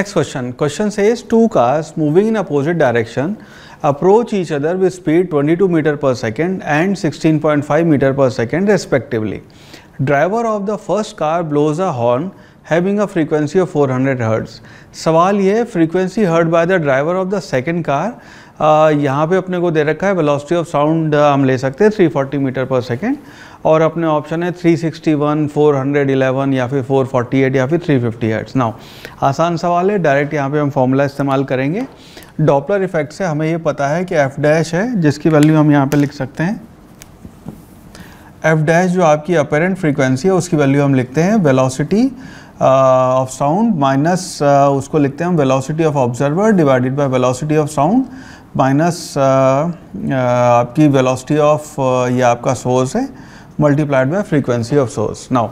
Next question. Question says two cars moving in opposite direction approach each other with speed 22 meter per second and 16.5 meter per second respectively. Driver of the first car blows a horn having a frequency of 400 hertz सवाल ये है heard heard by the driver of the second car यहाँ पे अपने को दे रखा है velocity of sound हम ले सकते हैं 340 मीटर पर सेकेंड और अपने ऑप्शन है 361, 411 या फिर 448 या फिर 350 हर्ट्स नाउ आसान सवाल है डायरेक्ट यहाँ पे हम फॉर्मूला इस्तेमाल करेंगे डॉपलर इफेक्ट से हमें ये पता है कि एफ डैश है जिसकी वैल्यू हम यहाँ पे लिख सकते हैं एफ डैश जो आपकी अपेरेंट फ्रीक्वेंसी है उसकी वैल्यू हम लिखते हैं वेलासिटी ऑफ साउंड माइनस उसको लिखते हैं हम velocity of observer divided by velocity of sound minus आपकी वेलोसिटी ऑफ ये आपका सोर्स है multiplied by frequency of source now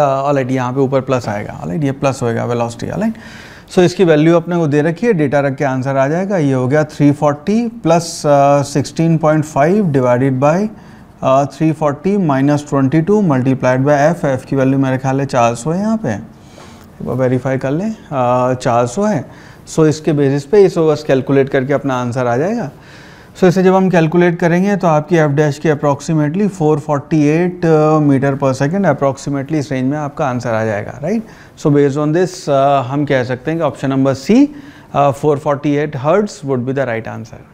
all right यहाँ पे ऊपर प्लस आएगा ऑलराइट ये प्लस होएगा वेलोसिटी ऑलराइट सो इसकी वैल्यू अपने को दे रखी है डेटा रख के आंसर आ जाएगा ये हो गया 340 forty plus sixteen point five divided by three forty minus twenty two multiplied by F F की वैल्यू मेरे ख्याल है चार सौ है यहाँ पे वेरीफाई कर लें uh, चार सौ है सो so, इसके बेसिस पे इसको बस कैलकुलेट करके अपना आंसर आ जाएगा सो so, इसे जब हम कैलकुलेट करेंगे तो आपकी एफ डैश की अप्रॉक्सीमेटली 448 मीटर पर सेकेंड अप्रॉक्सीमेटली इस रेंज में आपका आंसर आ जाएगा right so based on this हम कह सकते हैं कि option number C 448 hertz would be the right answer